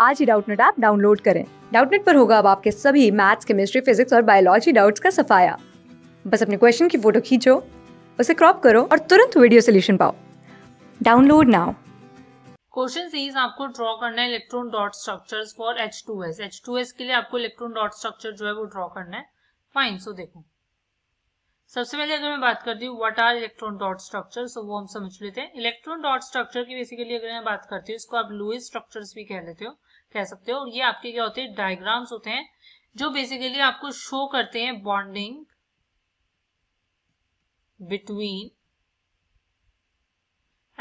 आज ही Doubtnut app download करें डाउटनेट पर होगा अब आपके सभी मैथ्स केमिस्ट्री फिजिक्स और बायोलॉजी डाउट्स का सफाया बस अपने क्वेश्चन की फोटो खींचो उसे क्रॉप करो और तुरंत वीडियो सोल्यूशन पाओ डाउनलोड नाउ क्वेश्चन सीरीज आपको ड्रॉ करना है electron dot structures for H two S H two S के लिए आपको इलेक्ट्रॉन डॉट स्ट्रक्चर जो है वो ड्रॉ करना है फाइन सो देखो सबसे पहले अगर मैं बात करती हूँ what are electron dot structure so वो हम समझ लेते हैं इलेक्ट्रॉन डॉट स्ट्रक्चर की बेसिकली अगर मैं बात करती हूँ इसको आप लुइस स्ट्रक्चर्स भी कह लेते हो कह सकते हो और ये आपके क्या होते हैं डायग्राम्स होते हैं जो बेसिकली आपको शो करते हैं bonding between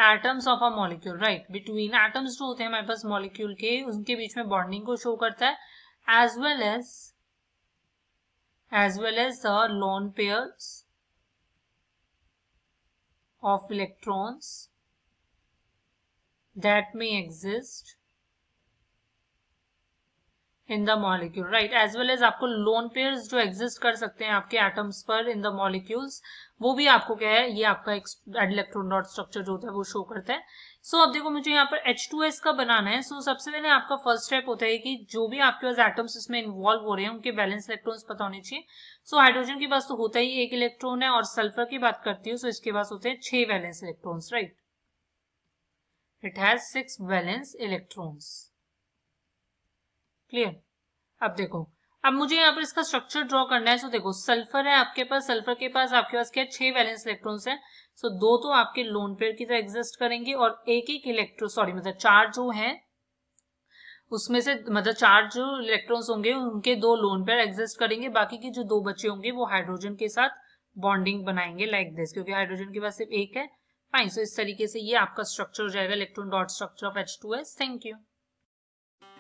atoms of a molecule right between atoms जो होते हैं हमारे पास मॉलिक्यूल के उनके बीच में बॉन्डिंग को शो करता है as well as as well as the lone pairs of electrons that may exist in the molecule right as well as आपको लोन पेयर जो एग्जिस्ट कर सकते हैं आपके एटम्स पर इन द मॉलिक्यूल्स वो भी आपको क्या है ये आपका इलेक्ट्रॉन डॉट स्ट्रक्चर जो होता है वो शो करता है सो so, अब देखो मुझे यहाँ पर H2S का बनाना है सो so, सबसे पहले आपका फर्स्ट स्टेप होता है कि जो भी आपके पास एटम्स इसमें इन्वॉल्व हो रहे हैं उनके बैलेंस इलेक्ट्रॉन्स पता होने चाहिए सो so, हाइड्रोजन के पास तो होता ही एक इलेक्ट्रॉन है और सल्फर की बात करती हूँ सो so इसके पास होते हैं छह valence electrons right it has six valence electrons clear अब देखो अब मुझे यहाँ पर इसका स्ट्रक्चर ड्रॉ करना है सो देखो सल्फर है आपके पास सल्फर के पास आपके पास क्या छह वैलेंस इलेक्ट्रॉन्स हैं सो दो तो आपके लोन पेयर की तरह एग्जिस्ट करेंगे और एक एक इलेक्ट्रो सॉरी मतलब चार जो है उसमें से मतलब चार जो इलेक्ट्रॉन्स होंगे उनके दो लोन पेयर एग्जिस्ट करेंगे बाकी के जो दो बच्चे होंगे वो हाइड्रोजन के साथ बॉन्डिंग बनाएंगे लाइक दिस क्योंकि हाइड्रोजन के पास सिर्फ एक है फाइन सो इस तरीके से ये आपका स्ट्रक्चर हो जाएगा electron dot structure of H two S thank you